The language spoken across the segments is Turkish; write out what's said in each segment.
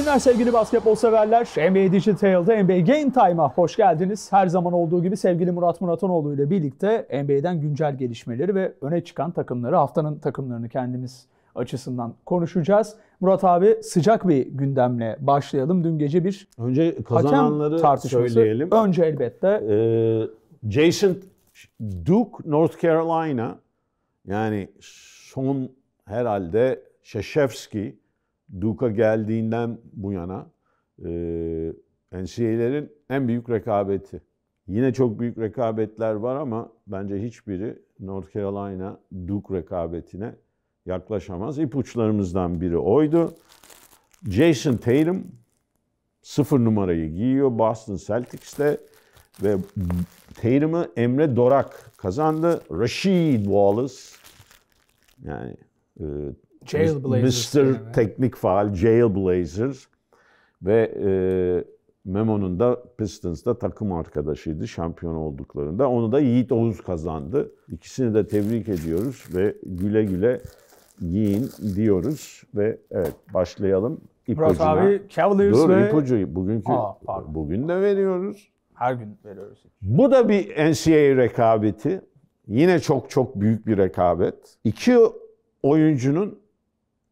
günler sevgili basketbol severler. NBA Digital'da NBA Game Time'a hoş geldiniz. Her zaman olduğu gibi sevgili Murat Muratanoğlu ile birlikte NBA'den güncel gelişmeleri ve öne çıkan takımları, haftanın takımlarını kendimiz açısından konuşacağız. Murat abi sıcak bir gündemle başlayalım. Dün gece bir Önce kazananları tartışması. söyleyelim. Önce elbette. Ee, Jason Duke, North Carolina yani son herhalde Şeşevski Duka geldiğinden bu yana e, NCAA'lerin en büyük rekabeti. Yine çok büyük rekabetler var ama bence hiçbiri North Carolina Duke rekabetine yaklaşamaz. İpuçlarımızdan biri oydu. Jason Tatum sıfır numarayı giyiyor Boston Celtics'te ve Tatum'ı Emre Dorak kazandı. Rashid Wallace yani e, Jailblazer. Mr. Teknik Faal Jailblazer ve e, Memo'nun da Pistons'da takım arkadaşıydı şampiyon olduklarında. Onu da Yiğit Oğuz kazandı. İkisini de tebrik ediyoruz ve güle güle giyin diyoruz ve evet başlayalım ipucuna. Murat abi Cavaliers Dur, ve... ipucu bugünkü Aa, bugün de veriyoruz. Her gün veriyoruz. Bu da bir NCAA rekabeti. Yine çok çok büyük bir rekabet. İki oyuncunun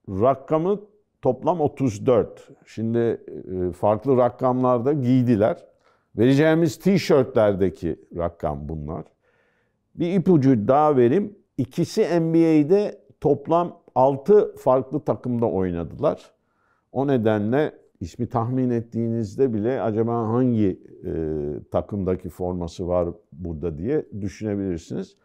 Rakamı toplam 34. Şimdi e, farklı rakamlarda giydiler. Vereceğimiz tişörtlerdeki rakam bunlar. Bir ipucu daha vereyim. İkisi NBA'de toplam 6 farklı takımda oynadılar. O nedenle ismi tahmin ettiğinizde bile acaba hangi e, takımdaki forması var burada diye düşünebilirsiniz.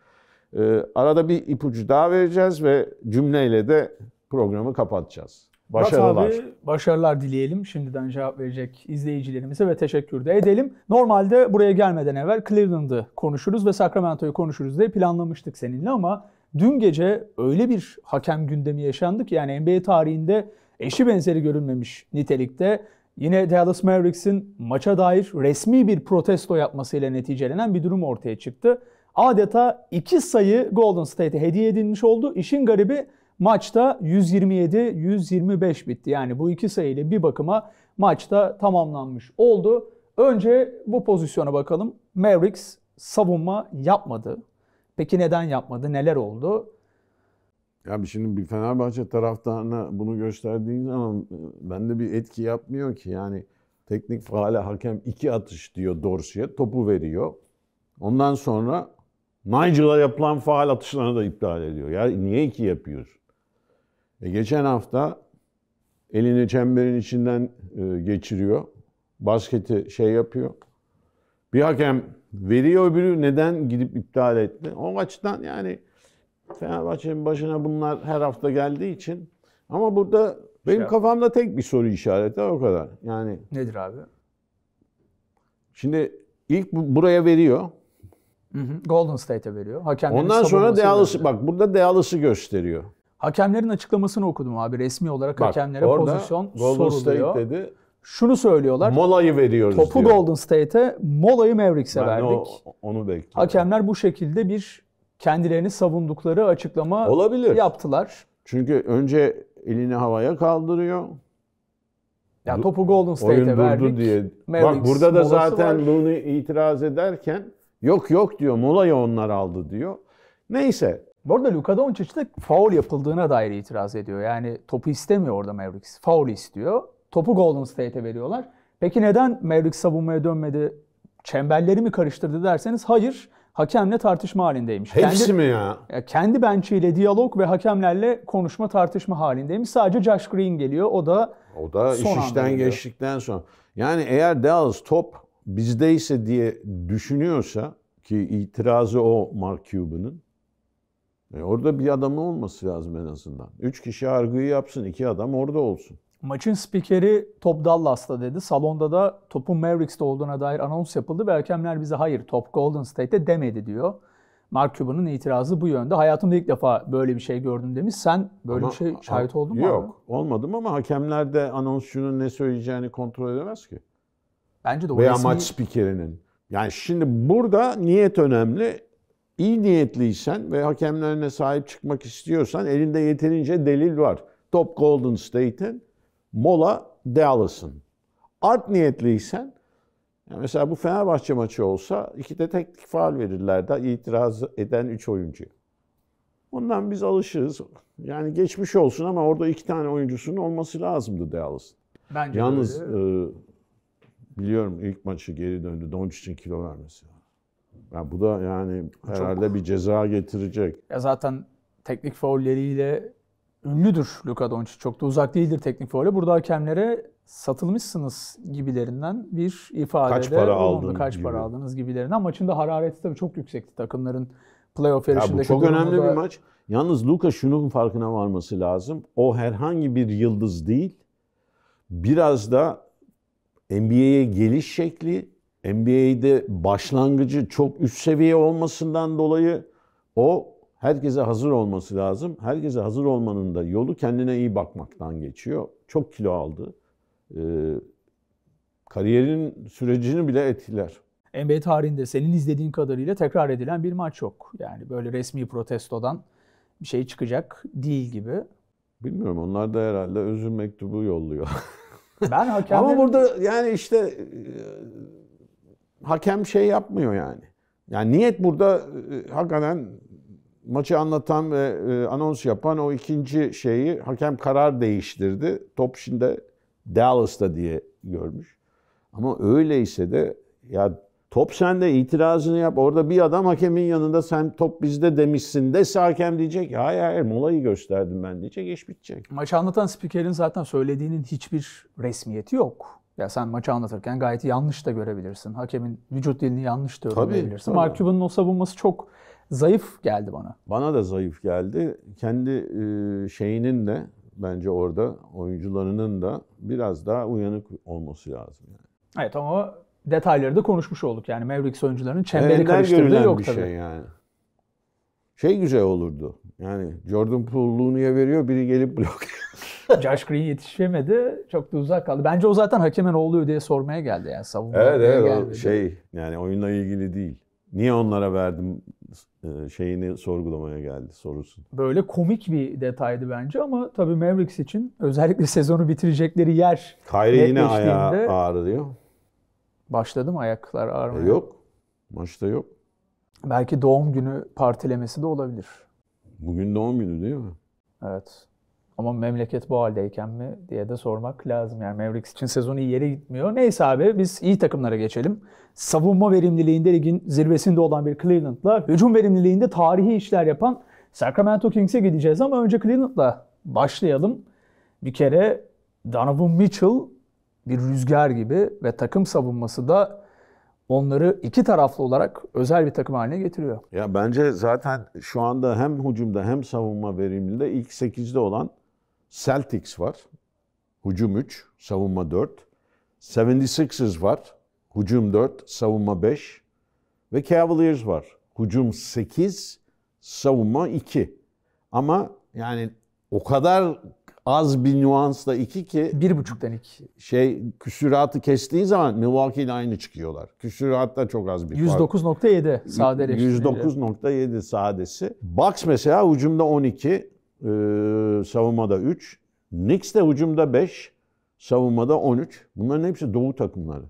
E, arada bir ipucu daha vereceğiz ve cümleyle de programı kapatacağız. Başarılar. abi, başarılar dileyelim. Şimdiden cevap verecek izleyicilerimize ve teşekkür de edelim. Normalde buraya gelmeden evvel Cleveland'ı konuşuruz ve Sacramento'yu konuşuruz diye planlamıştık seninle ama dün gece öyle bir hakem gündemi yaşandı ki yani NBA tarihinde eşi benzeri görünmemiş nitelikte yine Dallas Mavericks'in maça dair resmi bir protesto yapmasıyla neticelenen bir durum ortaya çıktı. Adeta iki sayı Golden State'e hediye edilmiş oldu. İşin garibi Maçta 127-125 bitti. Yani bu iki sayıyla bir bakıma maçta tamamlanmış oldu. Önce bu pozisyona bakalım. Mavericks savunma yapmadı. Peki neden yapmadı? Neler oldu? Ya şimdi bir Fenerbahçe taraftarına bunu gösterdiğin zaman e, bende bir etki yapmıyor ki. Yani teknik faale hakem iki atış diyor Dorsey'e topu veriyor. Ondan sonra Nigel'a yapılan faal atışlarını da iptal ediyor. Ya niye iki yapıyor? E, geçen hafta elini çemberin içinden e, geçiriyor. Basketi şey yapıyor. Bir hakem veriyor öbürü neden gidip iptal etti? O açıdan yani Fenerbahçe'nin başına bunlar her hafta geldiği için ama burada benim şey kafamda tek bir soru işareti o kadar. Yani Nedir abi? Şimdi ilk bu, buraya veriyor. Hı hı. Golden State'e veriyor. Hakemlerin Ondan sonra Dallas bak burada Dallas'ı gösteriyor. Hakemlerin açıklamasını okudum abi. Resmi olarak Bak, hakemlere orada pozisyon Golden soruluyor. State dedi. Şunu söylüyorlar. Molayı veriyoruz Topu diyor. Golden State'e, molayı Mavericks'e ben verdik. O, onu bekliyorum. Hakemler bu şekilde bir kendilerini savundukları açıklama Olabilir. yaptılar. Çünkü önce elini havaya kaldırıyor. Ya topu Golden State'e verdik. diye. Mavericks Bak burada da zaten var. bunu itiraz ederken yok yok diyor molayı onlar aldı diyor. Neyse bu arada Luka Doncic de faul yapıldığına dair itiraz ediyor. Yani topu istemiyor orada Mavericks. Faul istiyor. Topu Golden State'e veriyorlar. Peki neden Mavericks savunmaya dönmedi? Çemberleri mi karıştırdı derseniz hayır. Hakemle tartışma halindeymiş. Hepsi kendi, mi ya? Kendi benchiyle diyalog ve hakemlerle konuşma tartışma halindeymiş. Sadece Josh Green geliyor. O da o da iş işten geçtikten sonra. Yani eğer Dallas top bizdeyse diye düşünüyorsa ki itirazı o Mark Cuban'ın e orada bir adamı olması lazım en azından. Üç kişi argıyı yapsın, iki adam orada olsun. Maçın spikeri top Dallas'ta dedi. Salonda da topun Mavericks'te olduğuna dair anons yapıldı ve hakemler bize hayır top Golden State'de demedi diyor. Mark Cuban'ın itirazı bu yönde. Hayatımda ilk defa böyle bir şey gördüm demiş. Sen böyle ama, bir şey şahit oldun mu? Yok abi? olmadım ama hakemler de anonsçunun ne söyleyeceğini kontrol edemez ki. Bence de o Veya resmi... maç spikerinin. Yani şimdi burada niyet önemli iyi niyetliysen ve hakemlerine sahip çıkmak istiyorsan elinde yeterince delil var. Top Golden State'in, Mola Dallas'ın. Art niyetliysen, yani mesela bu Fenerbahçe maçı olsa iki de tek faal verirler de itiraz eden üç oyuncu. Ondan biz alışırız. Yani geçmiş olsun ama orada iki tane oyuncusunun olması lazımdı Dallas'ın. Bence Yalnız e, biliyorum ilk maçı geri döndü. Doncic'in kilo vermesi. Ya bu da yani herhalde Çok... bir ceza getirecek. Ya zaten teknik faulleriyle ünlüdür Luka Doncic. Çok da uzak değildir teknik faule. Burada hakemlere satılmışsınız gibilerinden bir ifade. Kaç para aldın Kaç gibi. para aldınız gibilerinden. Maçın da harareti tabii çok yüksekti takımların playoff yarışındaki. Ya çok önemli da... bir maç. Yalnız Luka şunun farkına varması lazım. O herhangi bir yıldız değil. Biraz da NBA'ye geliş şekli NBA'de başlangıcı çok üst seviye olmasından dolayı o herkese hazır olması lazım. Herkese hazır olmanın da yolu kendine iyi bakmaktan geçiyor. Çok kilo aldı. Ee, kariyerin sürecini bile etkiler. NBA tarihinde senin izlediğin kadarıyla tekrar edilen bir maç yok. Yani böyle resmi protestodan bir şey çıkacak değil gibi. Bilmiyorum onlar da herhalde özür mektubu yolluyor. Ben hakemlerin... Ama burada yani işte e, hakem şey yapmıyor yani. Yani niyet burada e, e, hakikaten maçı anlatan ve e, anons yapan o ikinci şeyi hakem karar değiştirdi. Top şimdi Dallas'ta diye görmüş. Ama öyleyse de ya top sende itirazını yap. Orada bir adam hakemin yanında sen top bizde demişsin dese hakem diyecek. Ya hayır hayır molayı gösterdim ben diyecek. iş bitecek. Maçı anlatan spikerin zaten söylediğinin hiçbir resmiyeti yok. Ya sen maçı anlatırken gayet yanlış da görebilirsin. Hakemin vücut dilini yanlış da görebilirsin. Mark Cuban'ın o savunması çok zayıf geldi bana. Bana da zayıf geldi. Kendi e, şeyinin de bence orada oyuncularının da biraz daha uyanık olması lazım. Yani. Evet ama detayları da konuşmuş olduk. Yani Mavericks oyuncularının çemberi Ender karıştırdığı yok bir şey tabii. Şey yani. Şey güzel olurdu. Yani Jordan Poole'luğunu veriyor biri gelip blok Josh Green yetişemedi. Çok da uzak kaldı. Bence o zaten hakeme ne oluyor diye sormaya geldi yani. Savunmaya evet evet gelmedi. şey yani oyunla ilgili değil. Niye onlara verdim e, şeyini sorgulamaya geldi sorusu. Böyle komik bir detaydı bence ama tabii Mavericks için özellikle sezonu bitirecekleri yer Kyrie yine ayağı ağrıyor. Başladı mı ayaklar ağrımaya? E yok. Maçta yok. Belki doğum günü partilemesi de olabilir. Bugün doğum günü değil mi? Evet. Ama memleket bu haldeyken mi diye de sormak lazım. Yani Mavericks için sezon iyi yere gitmiyor. Neyse abi biz iyi takımlara geçelim. Savunma verimliliğinde ligin zirvesinde olan bir Cleveland'la hücum verimliliğinde tarihi işler yapan Sacramento Kings'e gideceğiz ama önce Cleveland'la başlayalım. Bir kere Donovan Mitchell bir rüzgar gibi ve takım savunması da onları iki taraflı olarak özel bir takım haline getiriyor. Ya bence zaten şu anda hem hücumda hem savunma verimliliğinde ilk 8'de olan Celtics var. Hücum 3, savunma 4. 76ers var. Hücum 4, savunma 5. Ve Cavaliers var. Hücum 8, savunma 2. Ama yani o kadar az bir nüansla 2 ki... bir buçuktan 2. Şey, küsüratı kestiği zaman Milwaukee ile aynı çıkıyorlar. Küsürat da çok az bir 109.7 sade 109.7 sadesi. Bucks mesela hücumda 12, e, savunmada 3. Knicks de hücumda 5, savunmada 13. Bunların hepsi doğu takımları.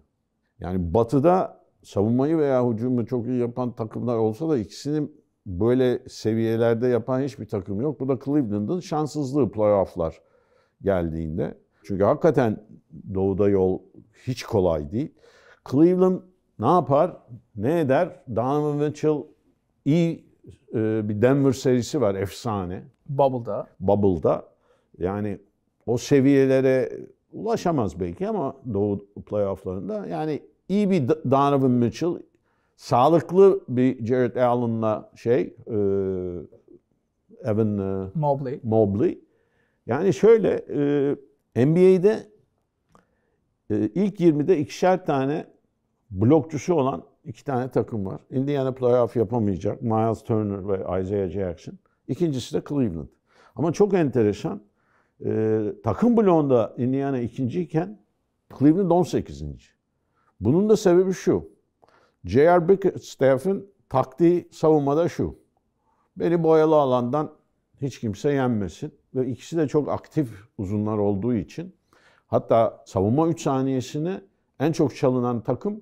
Yani batıda savunmayı veya hücumu çok iyi yapan takımlar olsa da ikisini böyle seviyelerde yapan hiçbir takım yok. Bu da Cleveland'ın şanssızlığı playofflar geldiğinde. Çünkü hakikaten doğuda yol hiç kolay değil. Cleveland ne yapar, ne eder? Donovan Mitchell iyi e, bir Denver serisi var, efsane. Bubble'da. Bubble'da. Yani o seviyelere ulaşamaz belki ama Doğu playofflarında. Yani iyi bir Donovan Mitchell, sağlıklı bir Jared Allen'la şey, e, Evan e, Mobley. Mobley. Yani şöyle, e, NBA'de ilk 20'de ikişer tane blokçusu olan iki tane takım var. Indiana playoff yapamayacak. Miles Turner ve Isaiah Jackson. İkincisi de Cleveland. Ama çok enteresan. E, takım bloğunda Indiana ikinciyken Cleveland 18. Bunun da sebebi şu. J.R. Bickerstaff'ın taktiği savunmada şu. Beni boyalı alandan hiç kimse yenmesin. Ve ikisi de çok aktif uzunlar olduğu için hatta savunma 3 saniyesini en çok çalınan takım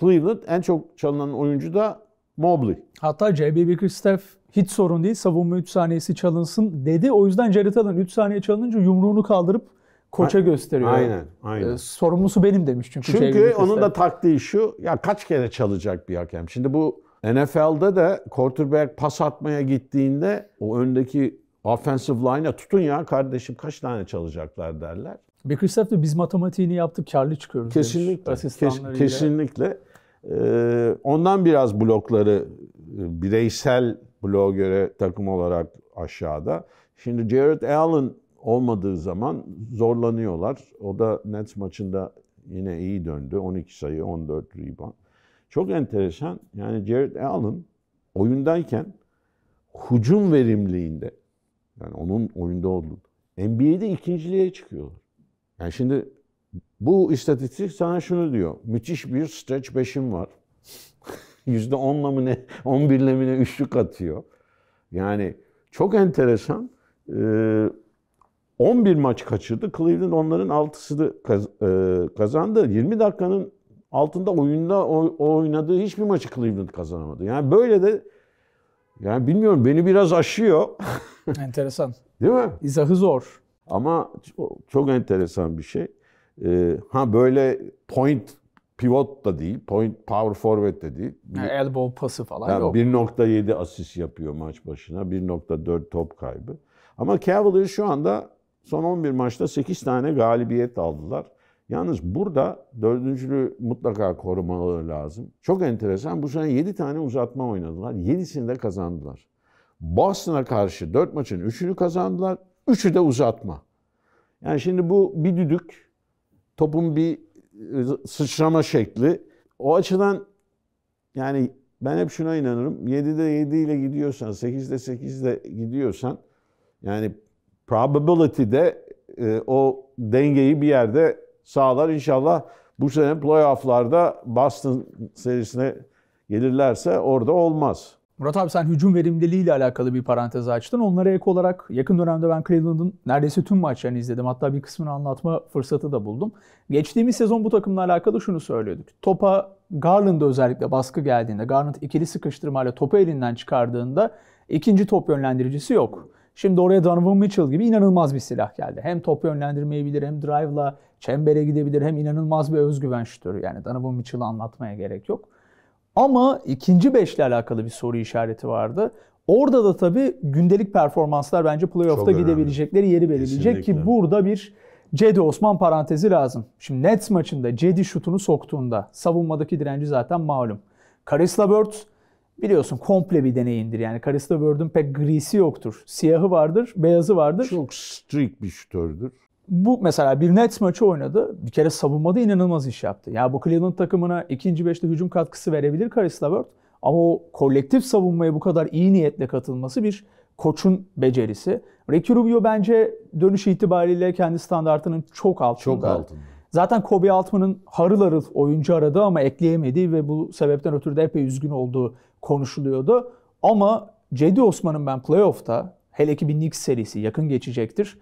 Cleveland, en çok çalınan oyuncu da Mobley. Hatta J.B. Bickerstaff hiç sorun değil savunma 3 saniyesi çalınsın dedi. O yüzden Jared Allen 3 saniye çalınınca yumruğunu kaldırıp koça gösteriyor. Aynen, aynen. Ee, sorumlusu benim demiş çünkü. Çünkü onun da taktiği şu. Ya kaç kere çalacak bir hakem. Şimdi bu NFL'de de quarterback pas atmaya gittiğinde o öndeki offensive line'a tutun ya kardeşim kaç tane çalacaklar derler. Bickerstaff de biz matematiğini yaptık karlı çıkıyoruz Kesinlikle. Demiş, kes, kesinlikle. Ee, ondan biraz blokları e, bireysel bloğa göre takım olarak aşağıda. Şimdi Jared Allen olmadığı zaman zorlanıyorlar. O da Nets maçında yine iyi döndü. 12 sayı, 14 rebound. Çok enteresan. Yani Jared Allen oyundayken hücum verimliğinde yani onun oyunda olduğu NBA'de ikinciliğe çıkıyorlar. Yani şimdi bu istatistik sana şunu diyor. Müthiş bir stretch 5'im var. yüzde onla mı ne, on birle mi ne üçlük atıyor. Yani çok enteresan. Ee, 11 maç kaçırdı. Cleveland onların 6'sını e, kazandı. 20 dakikanın altında oyunda oynadığı hiçbir maçı Cleveland kazanamadı. Yani böyle de yani bilmiyorum beni biraz aşıyor. enteresan. Değil mi? İzahı zor. Ama çok enteresan bir şey. Ee, ha böyle point pivot da değil, point power forward da değil. Bir, yani elbow pası falan yani yok. 1.7 asist yapıyor maç başına, 1.4 top kaybı. Ama Cavaliers şu anda son 11 maçta 8 tane galibiyet aldılar. Yalnız burada dördüncülü mutlaka korumaları lazım. Çok enteresan. Bu sene 7 tane uzatma oynadılar. 7'sini de kazandılar. Boston'a karşı 4 maçın 3'ünü kazandılar. 3'ü de uzatma. Yani şimdi bu bir düdük. Topun bir sıçrama şekli. O açıdan yani ben hep şuna inanırım. 7'de 7 ile gidiyorsan, 8'de 8 ile gidiyorsan yani probability de e, o dengeyi bir yerde sağlar. İnşallah bu sene playofflarda Boston serisine gelirlerse orada olmaz. Murat abi sen hücum verimliliği ile alakalı bir parantez açtın. Onlara ek olarak yakın dönemde ben Cleveland'ın neredeyse tüm maçlarını izledim. Hatta bir kısmını anlatma fırsatı da buldum. Geçtiğimiz sezon bu takımla alakalı şunu söylüyorduk. Topa Garland'a özellikle baskı geldiğinde, Garland ikili sıkıştırmayla topu elinden çıkardığında ikinci top yönlendiricisi yok. Şimdi oraya Donovan Mitchell gibi inanılmaz bir silah geldi. Hem top yönlendirmeyi bilir hem drive'la çembere gidebilir hem inanılmaz bir özgüven şütörü. Yani Donovan Mitchell'ı anlatmaya gerek yok. Ama ikinci beşle alakalı bir soru işareti vardı. Orada da tabii gündelik performanslar bence playoff'ta gidebilecekleri yeri belirleyecek ki burada bir Cedi Osman parantezi lazım. Şimdi Nets maçında Cedi şutunu soktuğunda savunmadaki direnci zaten malum. Karis Bird biliyorsun komple bir deneyindir. Yani Karis Bird'ün pek grisi yoktur. Siyahı vardır, beyazı vardır. Çok strik bir şutördür bu mesela bir Nets maçı oynadı. Bir kere savunmada inanılmaz iş yaptı. Ya yani bu Cleveland takımına ikinci beşte hücum katkısı verebilir Karis Levert. Ama o kolektif savunmaya bu kadar iyi niyetle katılması bir koçun becerisi. Ricky Rubio bence dönüş itibariyle kendi standartının çok altında. Çok altında. Zaten Kobe Altman'ın harıl harıl oyuncu aradı ama ekleyemediği ve bu sebepten ötürü de epey üzgün olduğu konuşuluyordu. Ama Cedi Osman'ın ben playoff'ta hele ki bir Knicks serisi yakın geçecektir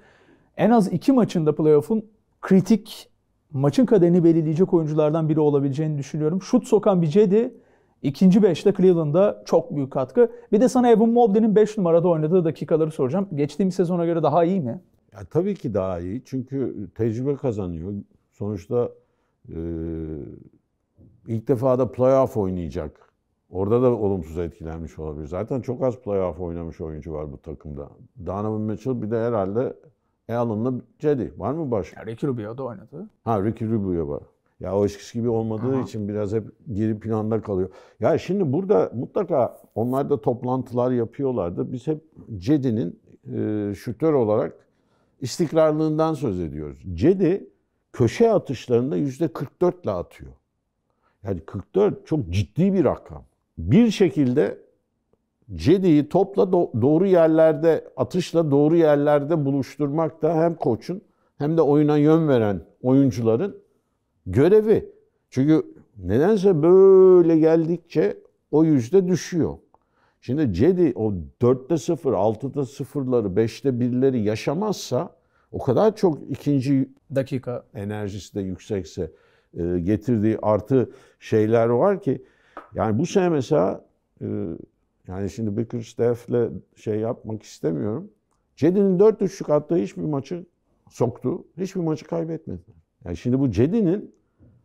en az iki maçında playoff'un kritik maçın kaderini belirleyecek oyunculardan biri olabileceğini düşünüyorum. Şut sokan bir Cedi ikinci beşte Cleveland'da çok büyük katkı. Bir de sana Evan Mobley'nin 5 numarada oynadığı dakikaları soracağım. Geçtiğimiz sezona göre daha iyi mi? Ya, tabii ki daha iyi. Çünkü tecrübe kazanıyor. Sonuçta e, ilk defa da playoff oynayacak. Orada da olumsuz etkilenmiş olabilir. Zaten çok az playoff oynamış oyuncu var bu takımda. Donovan Mitchell bir de herhalde e, Allen'la Cedi. Var mı başka? Ya, Ricky Rubio da oynadı. Ha Ricky Rubio var. Ya o eskisi gibi olmadığı Aha. için biraz hep geri planda kalıyor. Ya şimdi burada mutlaka onlar da toplantılar yapıyorlardı. Biz hep Cedi'nin e, şütör olarak istikrarlığından söz ediyoruz. Cedi köşe atışlarında yüzde 44 ile atıyor. Yani 44 çok ciddi bir rakam. Bir şekilde Cedi'yi topla doğru yerlerde, atışla doğru yerlerde buluşturmak da hem koçun hem de oyuna yön veren oyuncuların görevi. Çünkü nedense böyle geldikçe o yüzde düşüyor. Şimdi Cedi o 4'te 0, 6'da 0'ları, 5'te 1'leri yaşamazsa o kadar çok ikinci dakika enerjisi de yüksekse e, getirdiği artı şeyler var ki yani bu sene mesela e, yani şimdi Bickerstaff'le şey yapmak istemiyorum. Cedi'nin 4-3'lük attığı hiçbir maçı soktu. Hiçbir maçı kaybetmedi. Yani şimdi bu Cedi'nin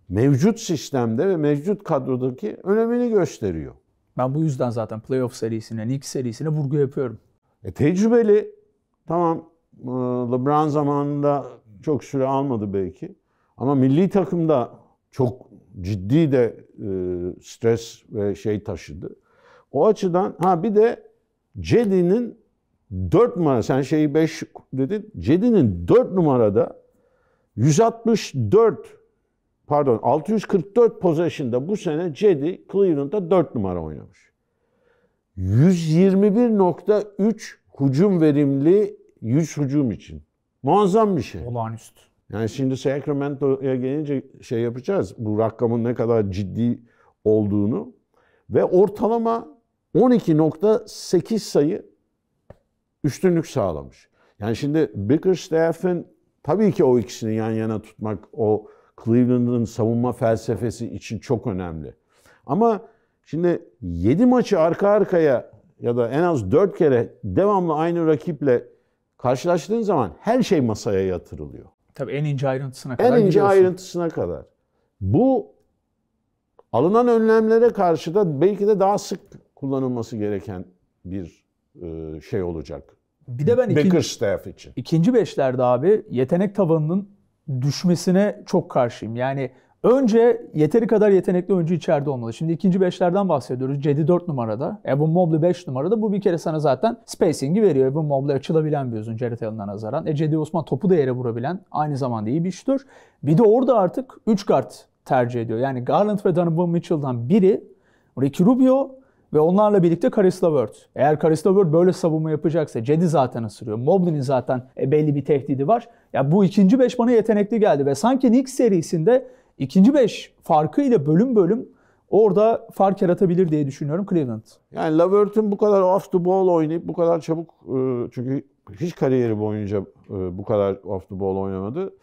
mevcut sistemde ve mevcut kadrodaki önemini gösteriyor. Ben bu yüzden zaten playoff serisine, ilk serisine vurgu yapıyorum. E, tecrübeli. Tamam e, LeBron zamanında çok süre almadı belki. Ama milli takımda çok ciddi de e, stres ve şey taşıdı. O açıdan ha bir de Cedi'nin 4 numara, sen şeyi 5 dedin, Cedi'nin 4 numarada 164 pardon 644 pozisyonda bu sene Cedi Cleveland'da 4 numara oynamış. 121.3 hücum verimli 100 hücum için. Muazzam bir şey. Olağanüstü. Yani şimdi Sacramento'ya gelince şey yapacağız. Bu rakamın ne kadar ciddi olduğunu ve ortalama 12.8 sayı üstünlük sağlamış. Yani şimdi Bickerstaff'ın tabii ki o ikisini yan yana tutmak o Cleveland'ın savunma felsefesi için çok önemli. Ama şimdi 7 maçı arka arkaya ya da en az 4 kere devamlı aynı rakiple karşılaştığın zaman her şey masaya yatırılıyor. Tabii en ince ayrıntısına kadar En ince gidiyorsun. ayrıntısına kadar. Bu alınan önlemlere karşı da belki de daha sık kullanılması gereken bir e, şey olacak. Bir de ben ikinci, Bickerstaff için. İkinci beşlerde abi yetenek tavanının düşmesine çok karşıyım. Yani önce yeteri kadar yetenekli oyuncu içeride olmalı. Şimdi ikinci beşlerden bahsediyoruz. Cedi 4 numarada, Evan Mobley 5 numarada. Bu bir kere sana zaten spacing'i veriyor. Evan Mobley açılabilen bir uzun Jared Allen'a nazaran. E Cedi Osman topu da yere vurabilen aynı zamanda iyi bir şutör. Bir de orada artık 3 kart tercih ediyor. Yani Garland ve Donovan Mitchell'dan biri Ricky Rubio, ve onlarla birlikte Karis LeVert. Eğer Karis LeVert böyle savunma yapacaksa Cedi zaten ısırıyor. Mobley'nin zaten e, belli bir tehdidi var. Ya bu ikinci beş bana yetenekli geldi ve sanki Knicks serisinde ikinci beş farkı ile bölüm bölüm orada fark yaratabilir diye düşünüyorum Cleveland. Yani LeVert'ün bu kadar off the ball oynayıp bu kadar çabuk e, çünkü hiç kariyeri boyunca e, bu kadar off the ball oynamadı.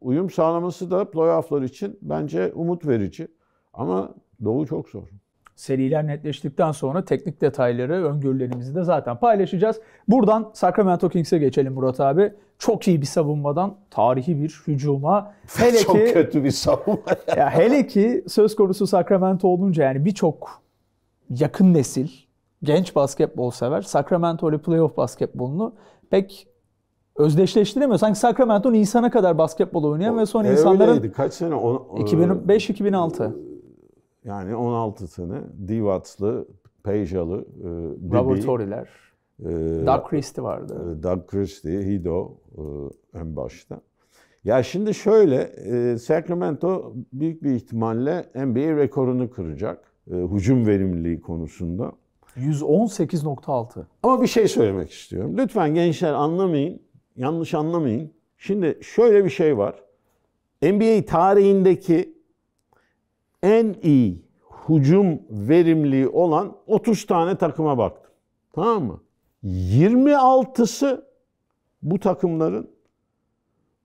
Uyum sağlaması da playofflar için bence umut verici. Ama Doğu çok zor seriler netleştikten sonra teknik detayları, öngörülerimizi de zaten paylaşacağız. Buradan Sacramento Kings'e geçelim Murat abi. Çok iyi bir savunmadan tarihi bir hücuma. Hele Çok kötü bir savunma. Ya. ya hele ki söz konusu Sacramento olunca yani birçok yakın nesil, genç basketbol sever Sacramento ile playoff basketbolunu pek özdeşleştiremiyor. Sanki Sacramento Nisan'a kadar basketbol oynayan o, ve son e, insanların... Öyleydi. Kaç sene? 2005-2006. Yani 16 16'sını Divats'lı, Peja'lı, e, Bibi, e, Doug Christie vardı. E, Doug Christie, Hido e, en başta. Ya şimdi şöyle, e, Sacramento büyük bir ihtimalle NBA rekorunu kıracak. E, hücum verimliliği konusunda. 118.6. Ama bir şey söylemek istiyorum. Lütfen gençler anlamayın, yanlış anlamayın. Şimdi şöyle bir şey var. NBA tarihindeki en iyi hücum verimliği olan 30 tane takıma baktım. Tamam mı? 26'sı bu takımların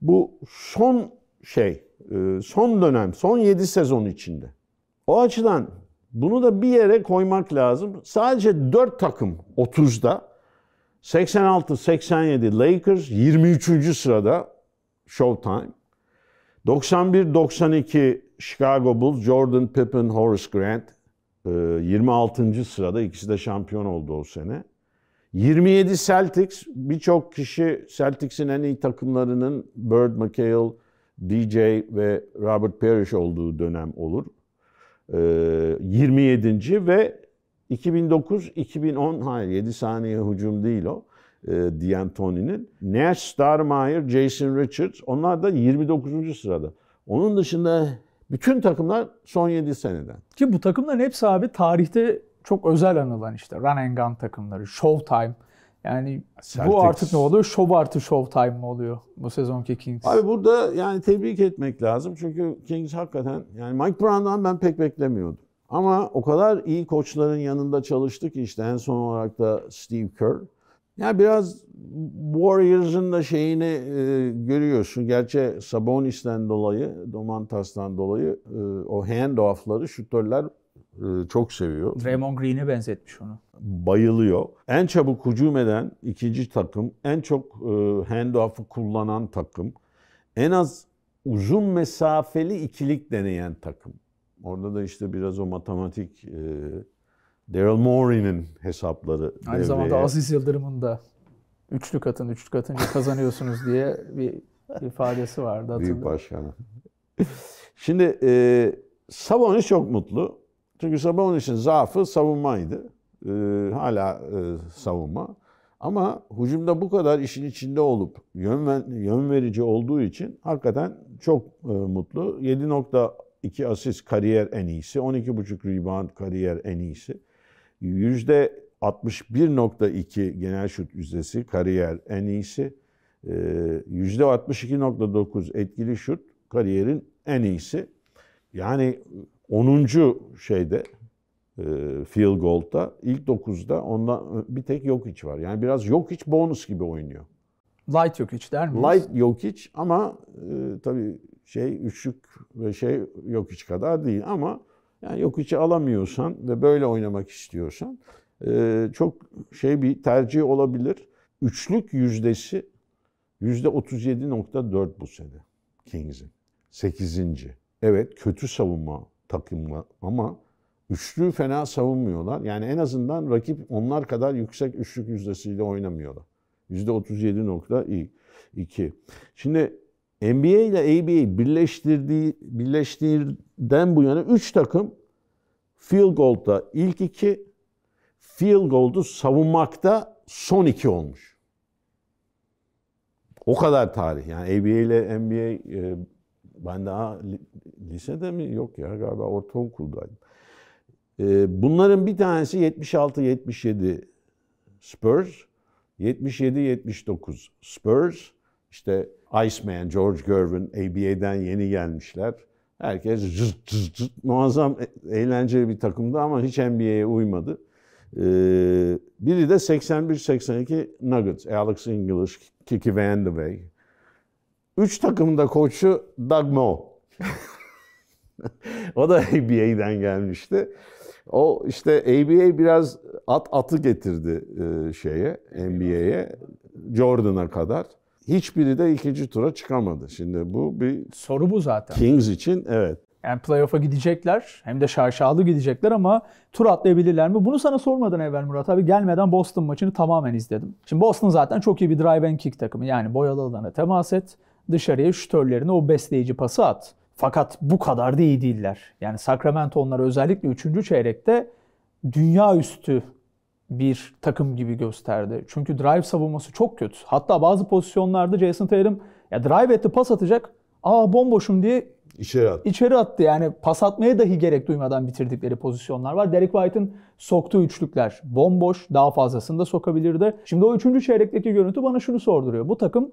bu son şey, e, son dönem, son 7 sezon içinde. O açıdan bunu da bir yere koymak lazım. Sadece 4 takım 30'da 86-87 Lakers 23. sırada Showtime. 91-92 Chicago Bulls, Jordan Pippen, Horace Grant. 26. E, sırada ikisi de şampiyon oldu o sene. 27 Celtics. Birçok kişi Celtics'in en iyi takımlarının Bird, McHale, DJ ve Robert Parrish olduğu dönem olur. 27. E, ve 2009-2010 hayır 7 saniye hücum değil o. E, D'Antoni'nin. Nash, Starmeyer, Jason Richards onlar da 29. sırada. Onun dışında bütün takımlar son 7 seneden. Ki bu takımların hepsi abi tarihte çok özel anılan işte. Run and gun takımları, Showtime. Yani Celtics. bu artık ne oluyor? Show artı Showtime mı oluyor bu sezonki Kings? Abi burada yani tebrik etmek lazım. Çünkü Kings hakikaten yani Mike Brown'dan ben pek beklemiyordum. Ama o kadar iyi koçların yanında çalıştık işte en son olarak da Steve Kerr. Ya biraz Warriors'ın da şeyini e, görüyorsun. Gerçi Sabonis'ten dolayı, Domantas'tan dolayı e, o handoff'ları şutörler e, çok seviyor. Draymond Green'e benzetmiş onu. Bayılıyor. En çabuk hücum eden ikinci takım, en çok e, handoff'ı kullanan takım, en az uzun mesafeli ikilik deneyen takım. Orada da işte biraz o matematik e, Daryl Morey'nin hesapları Aynı devreye. zamanda Aziz Yıldırım'ın da üçlük atın, üçlük atınca kazanıyorsunuz diye bir ifadesi vardı hatırlıyorum. Büyük başkanı. Şimdi e, Sabonis çok mutlu. Çünkü Sabonis'in zaafı savunmaydı. E, hala e, savunma. Ama hücumda bu kadar işin içinde olup yön, yön verici olduğu için hakikaten çok e, mutlu. 7.2 asist kariyer en iyisi. 12.5 rebound kariyer en iyisi. %61.2 genel şut yüzdesi kariyer en iyisi. %62.9 ee, etkili şut kariyerin en iyisi. Yani 10. şeyde e, field goal'da ilk 9'da ondan bir tek yok iç var. Yani biraz yok iç bonus gibi oynuyor. Light yok iç der miyiz? Light yok iç ama e, tabii şey üçlük ve şey yok iç kadar değil ama yani yok içi alamıyorsan ve böyle oynamak istiyorsan e, çok şey bir tercih olabilir. Üçlük yüzdesi yüzde 37.4 bu sene Kings'in. Sekizinci. Evet kötü savunma takımla ama üçlüyü fena savunmuyorlar. Yani en azından rakip onlar kadar yüksek üçlük yüzdesiyle oynamıyorlar. Yüzde 37.2. Şimdi NBA ile ABA birleştirdiği birleştirden bu yana 3 takım field goal'da ilk iki, field goal'u savunmakta son iki olmuş. O kadar tarih. Yani ABA ile NBA e, ben daha lisede mi? Yok ya galiba ortaokuldaydım. E, bunların bir tanesi 76-77 Spurs, 77-79 Spurs, işte Iceman, George Gervin, ABA'den yeni gelmişler. Herkes cırt cırt cırt. Muazzam e, eğlenceli bir takımdı ama hiç NBA'ye uymadı. Ee, biri de 81-82 Nuggets. Alex English, Kiki Van de Wey. Üç takımda koçu Doug Moe. o da ABA'den gelmişti. O işte ABA biraz at atı getirdi e, şeye, NBA'ye, Jordan'a kadar hiçbiri de ikinci tura çıkamadı. Şimdi bu bir... Soru bu zaten. Kings için evet. Yani playoff'a gidecekler hem de şaşalı gidecekler ama tur atlayabilirler mi? Bunu sana sormadan evvel Murat abi gelmeden Boston maçını tamamen izledim. Şimdi Boston zaten çok iyi bir drive and kick takımı. Yani boyalı alana temas et, dışarıya şütörlerine o besleyici pası at. Fakat bu kadar da iyi değiller. Yani Sacramento onları özellikle 3. çeyrekte dünya üstü bir takım gibi gösterdi. Çünkü drive savunması çok kötü. Hatta bazı pozisyonlarda Jason Tatum ya drive etti pas atacak. Aa bomboşum diye içeri attı. İçeri attı. Yani pas atmaya dahi gerek duymadan bitirdikleri pozisyonlar var. Derek White'ın soktuğu üçlükler bomboş. Daha fazlasını da sokabilirdi. Şimdi o üçüncü çeyrekteki görüntü bana şunu sorduruyor. Bu takım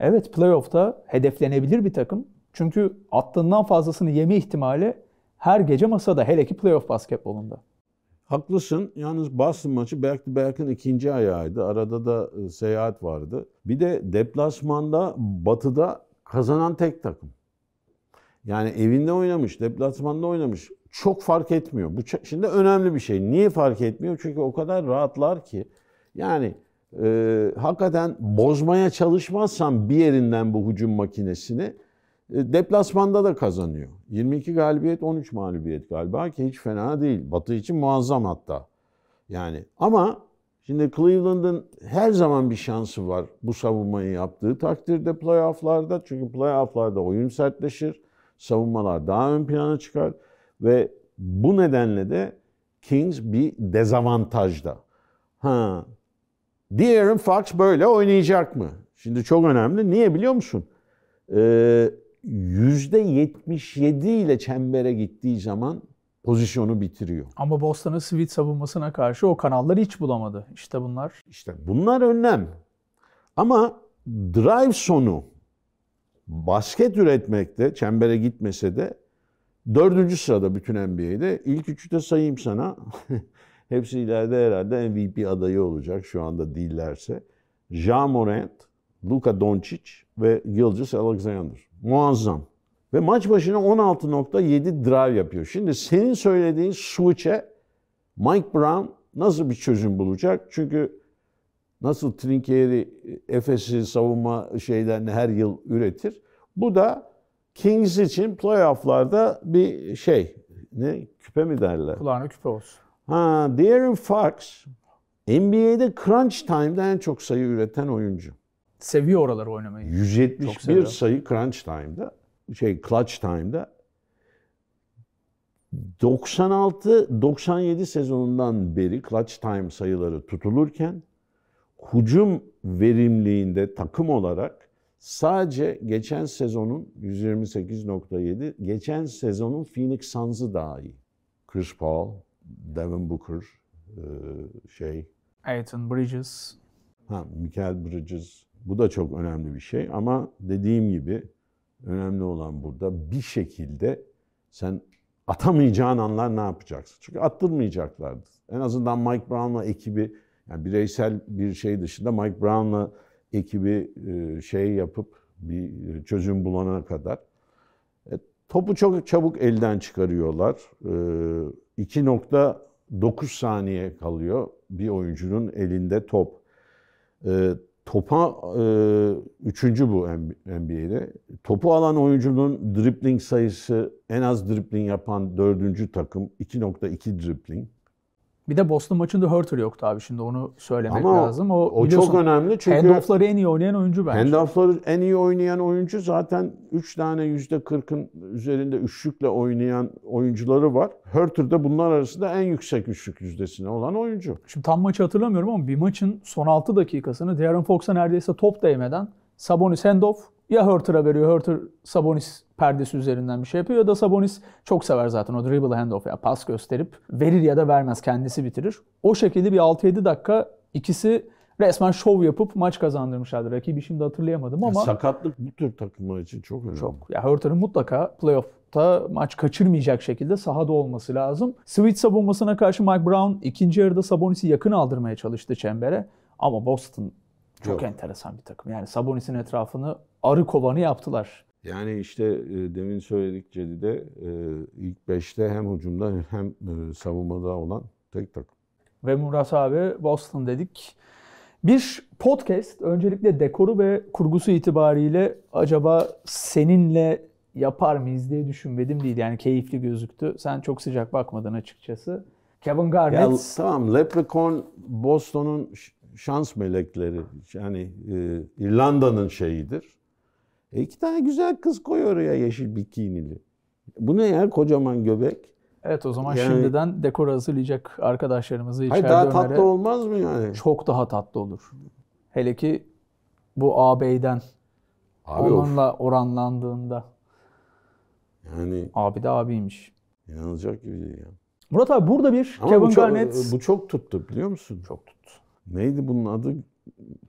evet playoff'ta hedeflenebilir bir takım. Çünkü attığından fazlasını yeme ihtimali her gece masada. Hele ki playoff basketbolunda. Haklısın. Yalnız Boston maçı belki Berk'in ikinci ayağıydı. Arada da e, seyahat vardı. Bir de deplasmanda batıda kazanan tek takım. Yani evinde oynamış, deplasmanda oynamış. Çok fark etmiyor. Bu şimdi önemli bir şey. Niye fark etmiyor? Çünkü o kadar rahatlar ki. Yani e, hakikaten bozmaya çalışmazsan bir yerinden bu hücum makinesini e, deplasmanda da kazanıyor. 22 galibiyet, 13 mağlubiyet galiba ki hiç fena değil. Batı için muazzam hatta. Yani ama şimdi Cleveland'ın her zaman bir şansı var bu savunmayı yaptığı takdirde playoff'larda. Çünkü playoff'larda oyun sertleşir. Savunmalar daha ön plana çıkar ve bu nedenle de Kings bir dezavantajda. Ha. De'Aaron Fox böyle oynayacak mı? Şimdi çok önemli. Niye biliyor musun? Ee, %77 ile çembere gittiği zaman pozisyonu bitiriyor. Ama Boston'ın sweet savunmasına karşı o kanalları hiç bulamadı. İşte bunlar. İşte bunlar önlem. Ama drive sonu basket üretmekte çembere gitmese de dördüncü sırada bütün NBA'de. ilk üçü de sayayım sana. Hepsi ileride herhalde MVP adayı olacak şu anda değillerse. Ja Morant, Luka Doncic ve Gilgis Alexander. Muazzam. Ve maç başına 16.7 drive yapıyor. Şimdi senin söylediğin switch'e Mike Brown nasıl bir çözüm bulacak? Çünkü nasıl Trinkieri e, Efes'i savunma şeylerini her yıl üretir. Bu da Kings için playofflarda bir şey. Ne? Küpe mi derler? Kulağına küpe olsun. Ha, De'Aaron Fox NBA'de crunch time'da en çok sayı üreten oyuncu. Seviyor oraları oynamayı. 171 sayı crunch time'da, şey clutch time'da 96-97 sezonundan beri clutch time sayıları tutulurken hücum verimliğinde takım olarak sadece geçen sezonun 128.7, geçen sezonun Phoenix Suns'ı daha iyi. Chris Paul, Devin Booker, şey... Aiton Bridges. Ha, Michael Bridges. Bu da çok önemli bir şey ama dediğim gibi önemli olan burada bir şekilde sen atamayacağın anlar ne yapacaksın? Çünkü attırmayacaklardı. En azından Mike Brown'la ekibi yani bireysel bir şey dışında Mike Brown'la ekibi e, şey yapıp bir çözüm bulana kadar e, topu çok çabuk elden çıkarıyorlar. 2.9 e, saniye kalıyor bir oyuncunun elinde top topa e, üçüncü bu NBA'de. Topu alan oyuncunun dribbling sayısı en az dribling yapan dördüncü takım 2.2 dribling. Bir de Boston maçında Hurter yoktu abi şimdi onu söylemek Ama lazım. O, o çok önemli çünkü handoff'ları en iyi oynayan oyuncu bence. Handoff'ları en iyi oynayan oyuncu zaten 3 tane %40'ın üzerinde üçlükle oynayan oyuncuları var. Hurter de bunlar arasında en yüksek üçlük yüzdesine olan oyuncu. Şimdi tam maçı hatırlamıyorum ama bir maçın son 6 dakikasını Darren Fox'a neredeyse top değmeden Sabonis handoff ya Hurter'a veriyor. Hurter Sabonis perdesi üzerinden bir şey yapıyor ya da Sabonis çok sever zaten o dribble handoff ya pas gösterip verir ya da vermez kendisi bitirir. O şekilde bir 6-7 dakika ikisi resmen şov yapıp maç kazandırmışlardı. Rakibi şimdi hatırlayamadım ama... Ya sakatlık bu tür takımlar için çok önemli. Çok. Ya Hurter'ın mutlaka playoff'ta maç kaçırmayacak şekilde sahada olması lazım. Switch savunmasına karşı Mike Brown ikinci yarıda Sabonis'i yakın aldırmaya çalıştı çembere. Ama Boston çok Yok. enteresan bir takım. Yani Sabonis'in etrafını arı kovanı yaptılar. Yani işte e, demin söyledik Cedi'de e, ilk beşte hem hücumda hem e, savunmada olan tek takım. Ve Murat abi Boston dedik. Bir podcast öncelikle dekoru ve kurgusu itibariyle acaba seninle yapar mıyız diye düşünmedim değil. Yani keyifli gözüktü. Sen çok sıcak bakmadın açıkçası. Kevin Garnett. Ya, tamam Leprechaun Boston'un şans melekleri yani e, İrlanda'nın şeyidir. E iki tane güzel kız koyuyor oraya yeşil bikinili. Bu ne ya kocaman göbek. Evet o zaman yani, şimdiden dekor hazırlayacak arkadaşlarımızı içeride hayır, daha Ömer'e tatlı olmaz mı yani? Çok daha tatlı olur. Hele ki bu ağabeyden Abi onunla of. oranlandığında. Yani abi de abiymiş. İnanılacak gibi değil ya. Murat abi burada bir Ama Kevin bu çok, Garnett... Bu çok tuttu biliyor musun? Çok tuttu. Neydi bunun adı?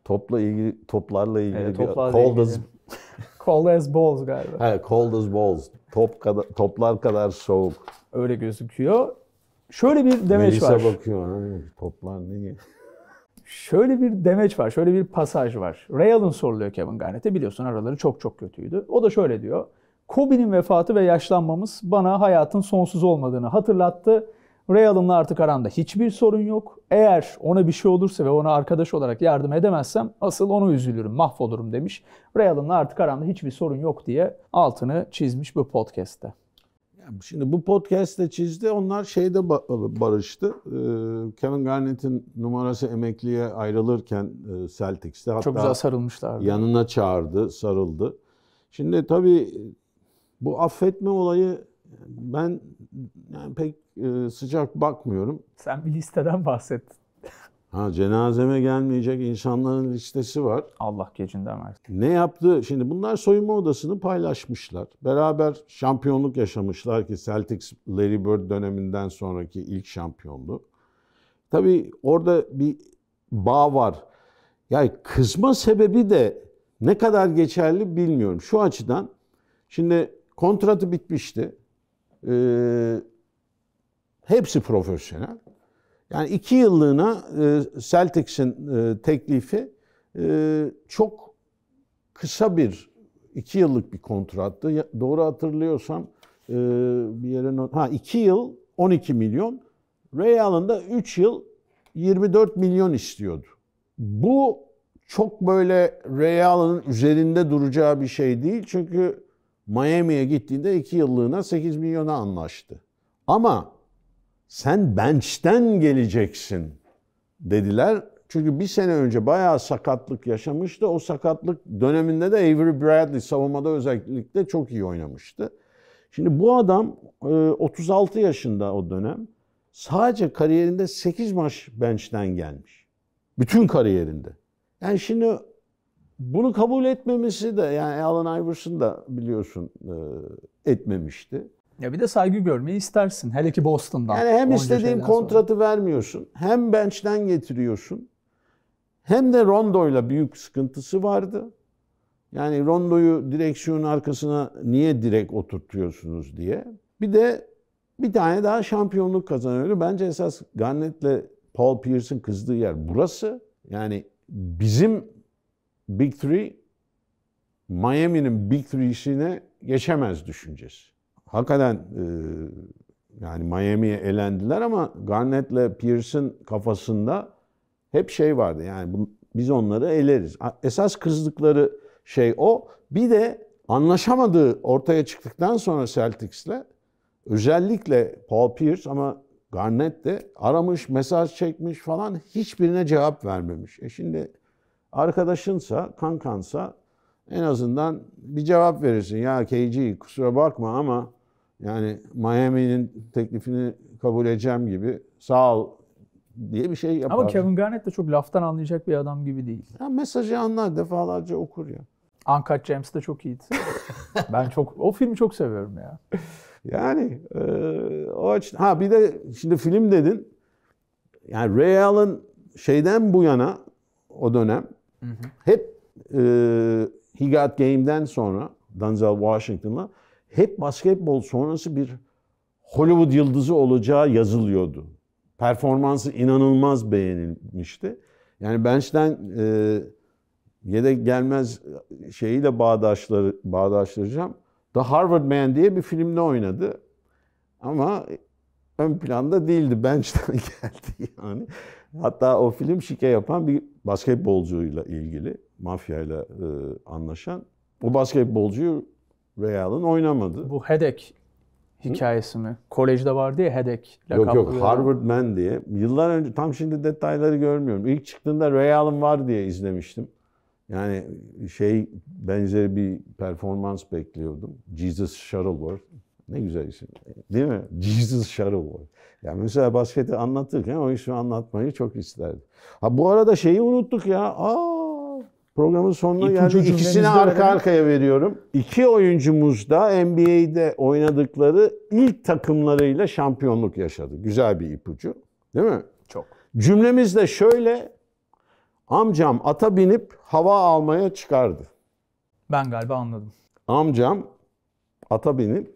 Topla ilgili, toplarla ilgili. Evet, toplarla bir, cold, As... cold as balls galiba. He, cold as balls. Top kadar, toplar kadar soğuk. Öyle gözüküyor. Şöyle bir demeç Melisa var. Melisa bakıyor. Hani, toplar ne? Şöyle bir demeç var. Şöyle bir pasaj var. Ray Allen soruluyor Kevin Garnett'e. Biliyorsun araları çok çok kötüydü. O da şöyle diyor. Kobe'nin vefatı ve yaşlanmamız bana hayatın sonsuz olmadığını hatırlattı Real'ımla artık aramda hiçbir sorun yok. Eğer ona bir şey olursa ve ona arkadaş olarak yardım edemezsem asıl onu üzülürüm, mahvolurum demiş. Real'ımla artık aramda hiçbir sorun yok diye altını çizmiş bu podcast'te. Şimdi bu podcast'te çizdi. Onlar şeyde barıştı. Ee, Kevin Garnett'in numarası emekliye ayrılırken e, Celtics'te hatta çok güzel sarılmışlardı. Yanına çağırdı, sarıldı. Şimdi tabii bu affetme olayı ben yani pek e, sıcak bakmıyorum. Sen bir listeden bahset. Ha cenazeme gelmeyecek insanların listesi var. Allah gecinden versin. Ne yaptı? Şimdi bunlar soyunma odasını paylaşmışlar. Beraber şampiyonluk yaşamışlar ki Celtics Larry Bird döneminden sonraki ilk şampiyonluk. Tabii orada bir bağ var. Yani kızma sebebi de ne kadar geçerli bilmiyorum. Şu açıdan şimdi kontratı bitmişti. E, hepsi profesyonel. Yani iki yıllığına e, Celtics'in e, teklifi e, çok kısa bir iki yıllık bir kontrattı. Doğru hatırlıyorsam e, bir yere not... Ha iki yıl 12 milyon. Ray Allen'da 3 yıl 24 milyon istiyordu. Bu çok böyle Ray Allen'ın üzerinde duracağı bir şey değil. Çünkü Miami'ye gittiğinde 2 yıllığına 8 milyona anlaştı. Ama sen bench'ten geleceksin dediler. Çünkü bir sene önce bayağı sakatlık yaşamıştı. O sakatlık döneminde de Avery Bradley savunmada özellikle çok iyi oynamıştı. Şimdi bu adam 36 e, yaşında o dönem. Sadece kariyerinde 8 maç bench'ten gelmiş. Bütün kariyerinde. Yani şimdi bunu kabul etmemesi de yani Alan Iverson da biliyorsun e, etmemişti. Ya bir de saygı görmeyi istersin. Hele ki Boston'dan. Yani hem istediğin kontratı sonra. vermiyorsun. Hem bench'ten getiriyorsun. Hem de Rondo'yla büyük sıkıntısı vardı. Yani Rondo'yu direksiyonun arkasına niye direkt oturtuyorsunuz diye. Bir de bir tane daha şampiyonluk kazanıyordu. Bence esas Garnett'le Paul Pierce'ın kızdığı yer burası. Yani bizim Big Three Miami'nin Big Three işine geçemez düşüncesi. Hakikaten e, yani Miami'ye elendiler ama Garnett'le Pierce'ın kafasında hep şey vardı. Yani bu, biz onları eleriz. Esas kızdıkları şey o. Bir de anlaşamadığı ortaya çıktıktan sonra Celtics'le özellikle Paul Pierce ama Garnett de aramış, mesaj çekmiş falan hiçbirine cevap vermemiş. E şimdi Arkadaşınsa, kankansa en azından bir cevap verirsin. Ya KG kusura bakma ama yani Miami'nin teklifini kabul edeceğim gibi sağ ol diye bir şey yapar. Ama Kevin Garnett de çok laftan anlayacak bir adam gibi değil. Ya mesajı anlar defalarca okur ya. Uncut James de çok iyiydi. ben çok o filmi çok seviyorum ya. Yani e, o açıdan, ha bir de şimdi film dedin. Yani Ray Allen şeyden bu yana o dönem Hı Hep e, He Got Game'den sonra Denzel Washington'la hep basketbol sonrası bir Hollywood yıldızı olacağı yazılıyordu. Performansı inanılmaz beğenilmişti. Yani bench'ten e, yedek gelmez şeyiyle bağdaşları, bağdaştıracağım. The Harvard Man diye bir filmde oynadı. Ama ön planda değildi. Bench'ten geldi yani. Hatta o film şike yapan bir basketbolcuyla ilgili mafyayla e, anlaşan bu basketbolcuyu Real'ın oynamadı. Bu Hedek hikayesi mi? Kolejde vardı ya Hedek Yok yok Harvard Man diye. Yıllar önce tam şimdi detayları görmüyorum. İlk çıktığında Real'ın var diye izlemiştim. Yani şey benzeri bir performans bekliyordum. Jesus Shuttleworth ne güzel isim. Değil mi? Jesus Shuttleworth. Yani mesela basketi anlatırken o ismi anlatmayı çok isterdi. Ha bu arada şeyi unuttuk ya. Aa, programın sonuna İpucu geldik. İkisini arka arkaya veriyorum. İki oyuncumuz da NBA'de oynadıkları ilk takımlarıyla şampiyonluk yaşadı. Güzel bir ipucu. Değil mi? Çok. Cümlemiz de şöyle. Amcam ata binip hava almaya çıkardı. Ben galiba anladım. Amcam ata binip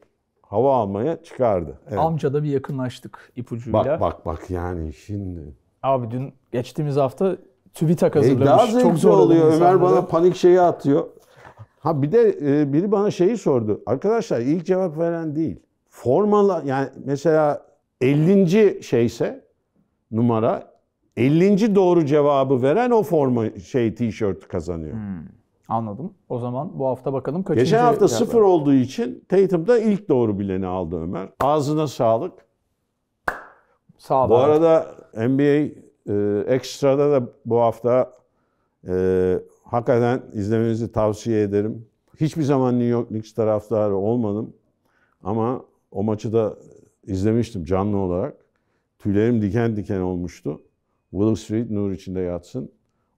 hava almaya çıkardı. Evet. da bir yakınlaştık ipucuyla. Bak bak bak yani şimdi. Abi dün geçtiğimiz hafta TÜBİTAK e, hazırlamış. E daha Çok zor oluyor. Ömer bana panik şeyi atıyor. Ha bir de e, biri bana şeyi sordu. Arkadaşlar ilk cevap veren değil. Formala yani mesela 50. şeyse numara 50. doğru cevabı veren o forma şey tişört kazanıyor. Hmm. Anladım. O zaman bu hafta bakalım kaçıncı... Geçen hafta yardım? sıfır olduğu için Tatum da ilk doğru bileni aldı Ömer. Ağzına sağlık. Sağ ol. Bu abi. arada NBA e, da bu hafta e, hakikaten izlemenizi tavsiye ederim. Hiçbir zaman New York Knicks taraftarı olmadım. Ama o maçı da izlemiştim canlı olarak. Tüylerim diken diken olmuştu. Willow Street nur içinde yatsın.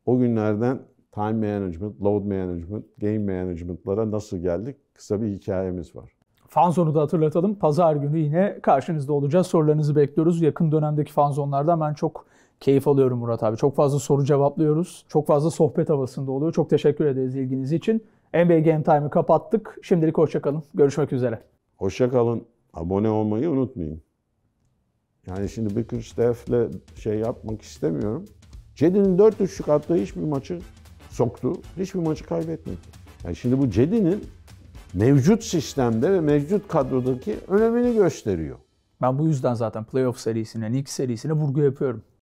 O günlerden time management, load management, game management'lara nasıl geldik? Kısa bir hikayemiz var. Fanzone'u da hatırlatalım. Pazar günü yine karşınızda olacağız. Sorularınızı bekliyoruz. Yakın dönemdeki fanzonlardan ben çok keyif alıyorum Murat abi. Çok fazla soru cevaplıyoruz. Çok fazla sohbet havasında oluyor. Çok teşekkür ederiz ilginiz için. NBA Game Time'ı kapattık. Şimdilik hoşçakalın. Görüşmek üzere. Hoşçakalın. Abone olmayı unutmayın. Yani şimdi bir Staff'le şey yapmak istemiyorum. Cedi'nin 4 üçlük attığı hiçbir maçı soktu. Hiçbir maçı kaybetmedi. Yani şimdi bu Cedi'nin mevcut sistemde ve mevcut kadrodaki önemini gösteriyor. Ben bu yüzden zaten playoff serisine, Knicks serisine vurgu yapıyorum.